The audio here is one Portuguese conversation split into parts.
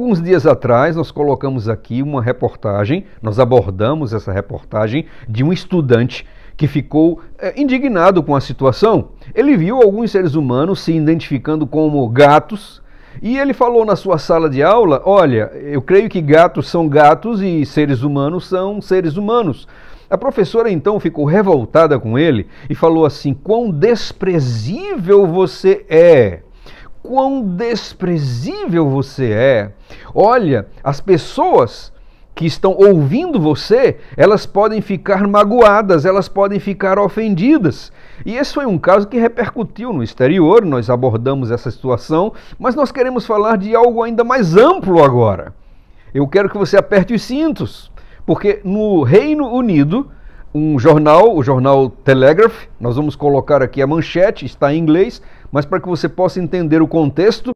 Alguns dias atrás, nós colocamos aqui uma reportagem, nós abordamos essa reportagem de um estudante que ficou eh, indignado com a situação. Ele viu alguns seres humanos se identificando como gatos. E ele falou na sua sala de aula: Olha, eu creio que gatos são gatos e seres humanos são seres humanos. A professora então ficou revoltada com ele e falou assim: Quão desprezível você é! quão desprezível você é. Olha, as pessoas que estão ouvindo você, elas podem ficar magoadas, elas podem ficar ofendidas. E esse foi um caso que repercutiu no exterior, nós abordamos essa situação, mas nós queremos falar de algo ainda mais amplo agora. Eu quero que você aperte os cintos, porque no Reino Unido, um jornal, o jornal Telegraph, nós vamos colocar aqui a manchete, está em inglês, mas para que você possa entender o contexto.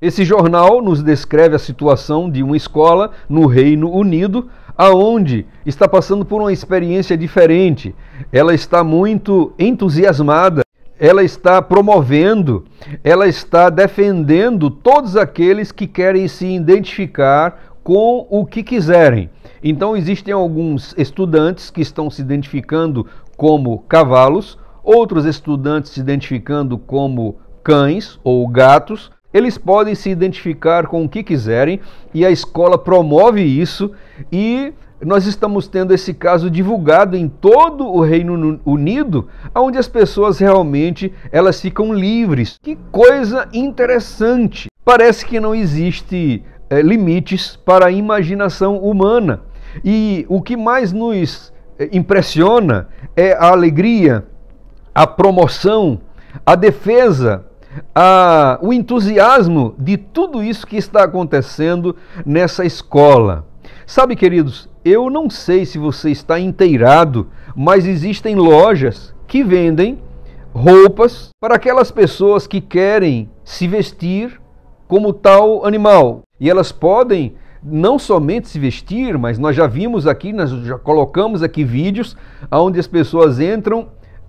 Esse jornal nos descreve a situação de uma escola no Reino Unido, aonde está passando por uma experiência diferente. Ela está muito entusiasmada, ela está promovendo, ela está defendendo todos aqueles que querem se identificar com o que quiserem. Então, existem alguns estudantes que estão se identificando como cavalos, outros estudantes se identificando como cães ou gatos. Eles podem se identificar com o que quiserem e a escola promove isso e nós estamos tendo esse caso divulgado em todo o Reino Unido, onde as pessoas realmente elas ficam livres. Que coisa interessante! Parece que não existe é, limites para a imaginação humana. E o que mais nos é, impressiona é a alegria, a promoção, a defesa, a, o entusiasmo de tudo isso que está acontecendo nessa escola. Sabe, queridos, eu não sei se você está inteirado, mas existem lojas que vendem roupas para aquelas pessoas que querem se vestir como tal animal, e elas podem não somente se vestir, mas nós já vimos aqui, nós já colocamos aqui vídeos onde as pessoas entram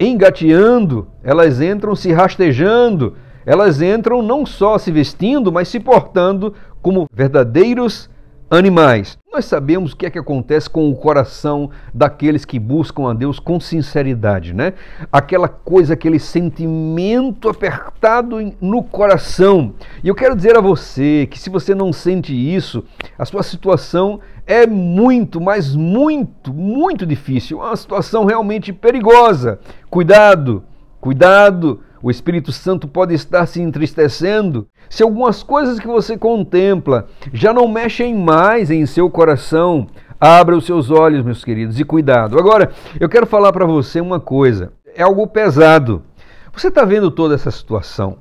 engateando, elas entram se rastejando, elas entram não só se vestindo, mas se portando como verdadeiros Animais. Nós sabemos o que é que acontece com o coração daqueles que buscam a Deus com sinceridade, né? Aquela coisa, aquele sentimento apertado no coração. E eu quero dizer a você que se você não sente isso, a sua situação é muito, mas muito, muito difícil. É uma situação realmente perigosa. Cuidado, cuidado o Espírito Santo pode estar se entristecendo se algumas coisas que você contempla já não mexem mais em seu coração. Abra os seus olhos, meus queridos, e cuidado. Agora, eu quero falar para você uma coisa: é algo pesado. Você está vendo toda essa situação.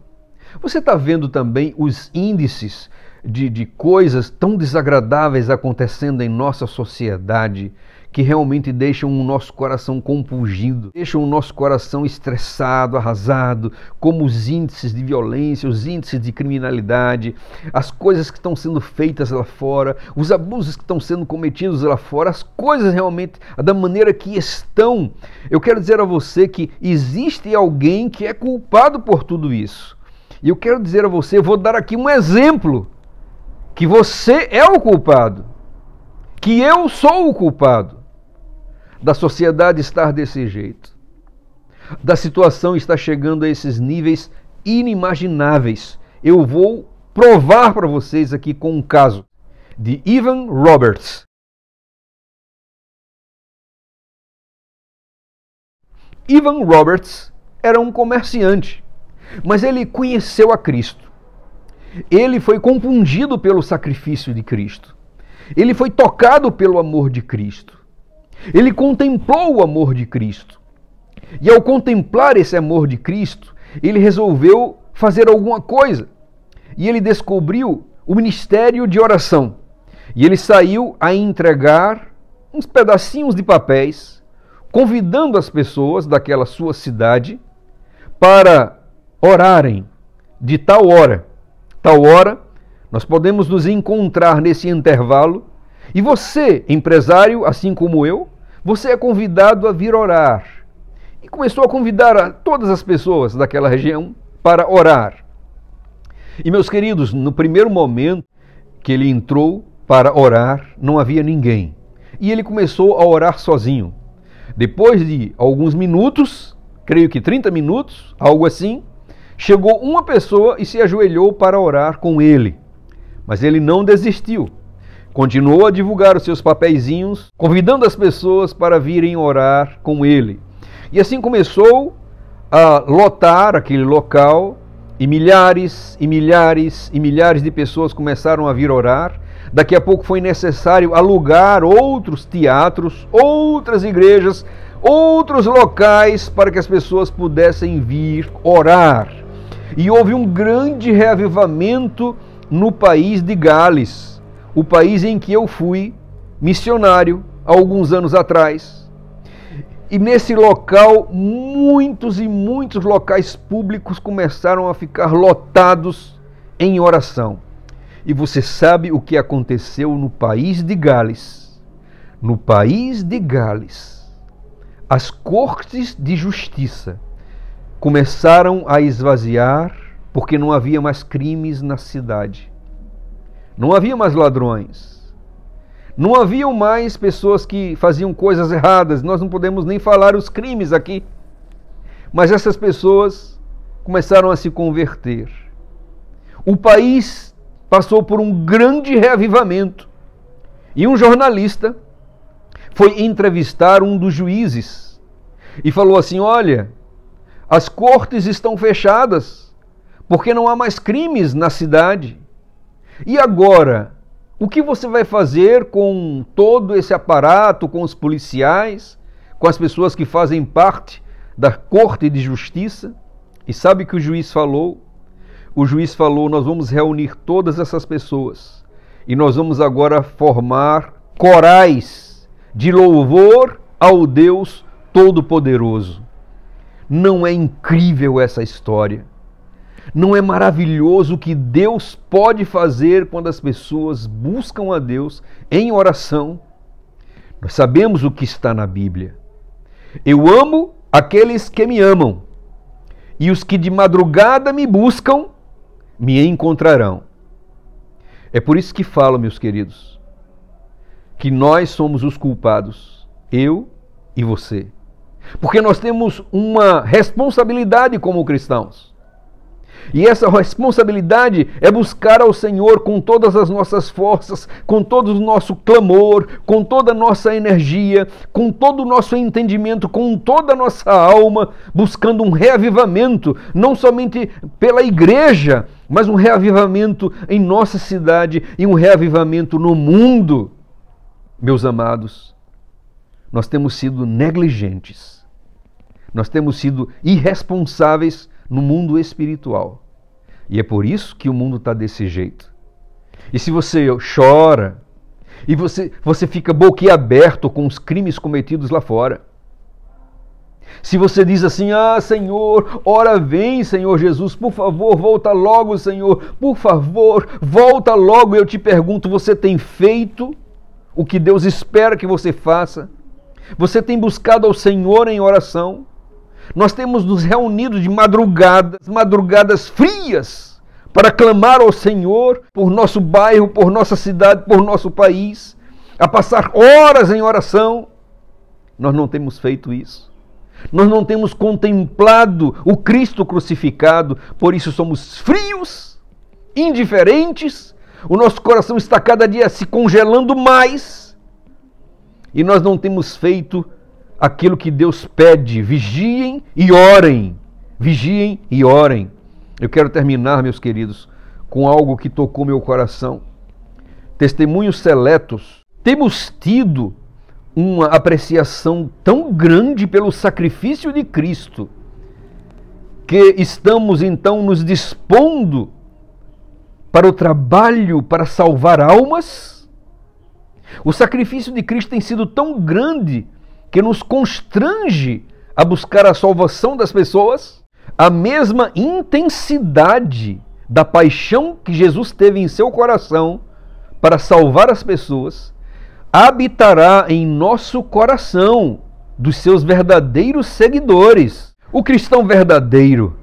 Você está vendo também os índices de, de coisas tão desagradáveis acontecendo em nossa sociedade que realmente deixam o nosso coração compungido, deixam o nosso coração estressado, arrasado, como os índices de violência, os índices de criminalidade, as coisas que estão sendo feitas lá fora, os abusos que estão sendo cometidos lá fora, as coisas realmente da maneira que estão. Eu quero dizer a você que existe alguém que é culpado por tudo isso. E eu quero dizer a você, eu vou dar aqui um exemplo que você é o culpado, que eu sou o culpado da sociedade estar desse jeito, da situação estar chegando a esses níveis inimagináveis. Eu vou provar para vocês aqui com um caso de Ivan Roberts. Ivan Roberts era um comerciante, mas ele conheceu a Cristo. Ele foi compungido pelo sacrifício de Cristo. Ele foi tocado pelo amor de Cristo. Ele contemplou o amor de Cristo. E ao contemplar esse amor de Cristo, ele resolveu fazer alguma coisa. E ele descobriu o ministério de oração. E ele saiu a entregar uns pedacinhos de papéis, convidando as pessoas daquela sua cidade para orarem de tal hora tal hora, nós podemos nos encontrar nesse intervalo. E você, empresário, assim como eu, você é convidado a vir orar. E começou a convidar a todas as pessoas daquela região para orar. E meus queridos, no primeiro momento que ele entrou para orar, não havia ninguém. E ele começou a orar sozinho. Depois de alguns minutos, creio que 30 minutos, algo assim, Chegou uma pessoa e se ajoelhou para orar com ele, mas ele não desistiu. Continuou a divulgar os seus papeizinhos, convidando as pessoas para virem orar com ele. E assim começou a lotar aquele local e milhares e milhares e milhares de pessoas começaram a vir orar. Daqui a pouco foi necessário alugar outros teatros, outras igrejas, outros locais para que as pessoas pudessem vir orar. E houve um grande reavivamento no país de Gales, o país em que eu fui missionário há alguns anos atrás. E nesse local, muitos e muitos locais públicos começaram a ficar lotados em oração. E você sabe o que aconteceu no país de Gales? No país de Gales, as cortes de justiça começaram a esvaziar porque não havia mais crimes na cidade. Não havia mais ladrões. Não haviam mais pessoas que faziam coisas erradas. Nós não podemos nem falar os crimes aqui. Mas essas pessoas começaram a se converter. O país passou por um grande reavivamento. E um jornalista foi entrevistar um dos juízes e falou assim: Olha, as cortes estão fechadas, porque não há mais crimes na cidade. E agora, o que você vai fazer com todo esse aparato, com os policiais, com as pessoas que fazem parte da Corte de Justiça? E sabe o que o juiz falou? O juiz falou: nós vamos reunir todas essas pessoas e nós vamos agora formar corais de louvor ao Deus Todo-Poderoso. Não é incrível essa história? Não é maravilhoso o que Deus pode fazer quando as pessoas buscam a Deus em oração? Nós sabemos o que está na Bíblia. Eu amo aqueles que me amam, e os que de madrugada me buscam me encontrarão. É por isso que falo, meus queridos, que nós somos os culpados, eu e você. Porque nós temos uma responsabilidade como cristãos. E essa responsabilidade é buscar ao Senhor com todas as nossas forças, com todo o nosso clamor, com toda a nossa energia, com todo o nosso entendimento, com toda a nossa alma, buscando um reavivamento, não somente pela igreja, mas um reavivamento em nossa cidade e um reavivamento no mundo. Meus amados, nós temos sido negligentes nós temos sido irresponsáveis no mundo espiritual. E é por isso que o mundo está desse jeito. E se você chora, e você, você fica boquiaberto com os crimes cometidos lá fora. Se você diz assim, ah Senhor, ora vem Senhor Jesus, por favor, volta logo Senhor, por favor, volta logo, eu te pergunto, você tem feito o que Deus espera que você faça? Você tem buscado ao Senhor em oração? nós temos nos reunido de madrugadas, madrugadas frias, para clamar ao Senhor por nosso bairro, por nossa cidade, por nosso país, a passar horas em oração. Nós não temos feito isso. Nós não temos contemplado o Cristo crucificado, por isso somos frios, indiferentes, o nosso coração está cada dia se congelando mais e nós não temos feito aquilo que Deus pede. Vigiem e orem. Vigiem e orem. Eu quero terminar, meus queridos, com algo que tocou meu coração. Testemunhos seletos. Temos tido uma apreciação tão grande pelo sacrifício de Cristo que estamos então nos dispondo para o trabalho para salvar almas. O sacrifício de Cristo tem sido tão grande que nos constrange a buscar a salvação das pessoas, a mesma intensidade da paixão que Jesus teve em seu coração para salvar as pessoas, habitará em nosso coração dos seus verdadeiros seguidores. O cristão verdadeiro,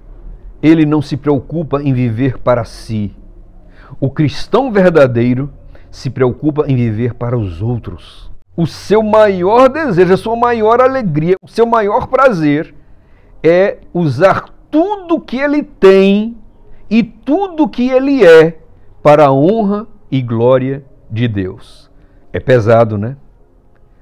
ele não se preocupa em viver para si. O cristão verdadeiro se preocupa em viver para os outros o seu maior desejo, a sua maior alegria, o seu maior prazer é usar tudo que ele tem e tudo que ele é para a honra e glória de Deus. É pesado, né?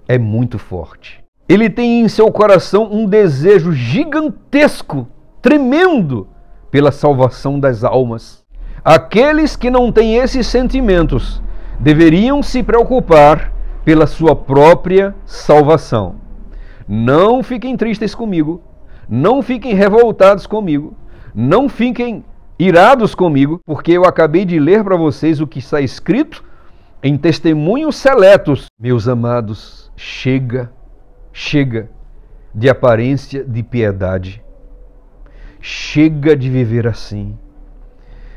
É muito forte. Ele tem em seu coração um desejo gigantesco, tremendo, pela salvação das almas. Aqueles que não têm esses sentimentos deveriam se preocupar pela sua própria salvação. Não fiquem tristes comigo, não fiquem revoltados comigo, não fiquem irados comigo, porque eu acabei de ler para vocês o que está escrito em testemunhos seletos. Meus amados, chega, chega de aparência de piedade. Chega de viver assim.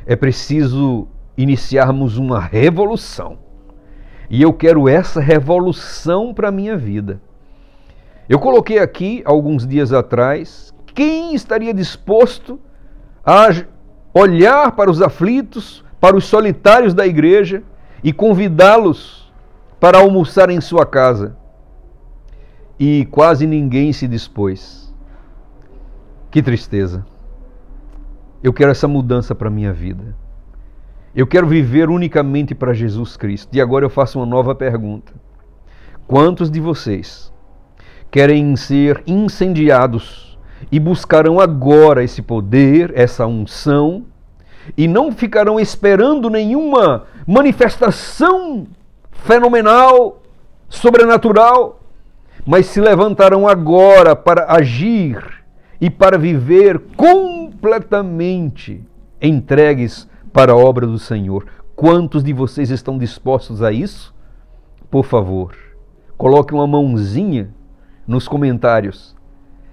É preciso iniciarmos uma revolução e eu quero essa revolução para a minha vida. Eu coloquei aqui, alguns dias atrás, quem estaria disposto a olhar para os aflitos, para os solitários da igreja e convidá-los para almoçar em sua casa? E quase ninguém se dispôs. Que tristeza. Eu quero essa mudança para a minha vida. Eu quero viver unicamente para Jesus Cristo. E agora eu faço uma nova pergunta. Quantos de vocês querem ser incendiados e buscarão agora esse poder, essa unção, e não ficarão esperando nenhuma manifestação fenomenal, sobrenatural, mas se levantarão agora para agir e para viver completamente entregues para a obra do Senhor. Quantos de vocês estão dispostos a isso? Por favor, coloque uma mãozinha nos comentários.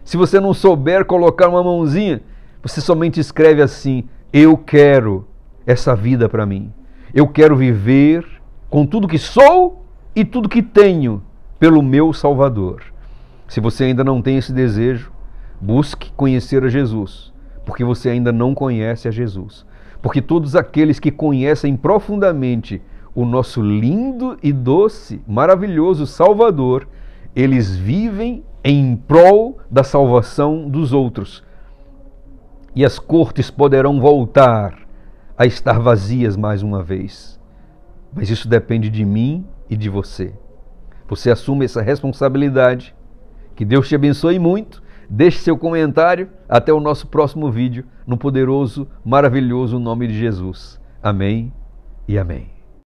Se você não souber colocar uma mãozinha, você somente escreve assim: Eu quero essa vida para mim. Eu quero viver com tudo que sou e tudo que tenho pelo meu Salvador. Se você ainda não tem esse desejo, busque conhecer a Jesus, porque você ainda não conhece a Jesus. Porque todos aqueles que conhecem profundamente o nosso lindo e doce, maravilhoso Salvador, eles vivem em prol da salvação dos outros. E as cortes poderão voltar a estar vazias mais uma vez. Mas isso depende de mim e de você. Você assume essa responsabilidade. Que Deus te abençoe muito Deixe seu comentário. Até o nosso próximo vídeo, no poderoso, maravilhoso nome de Jesus. Amém e amém.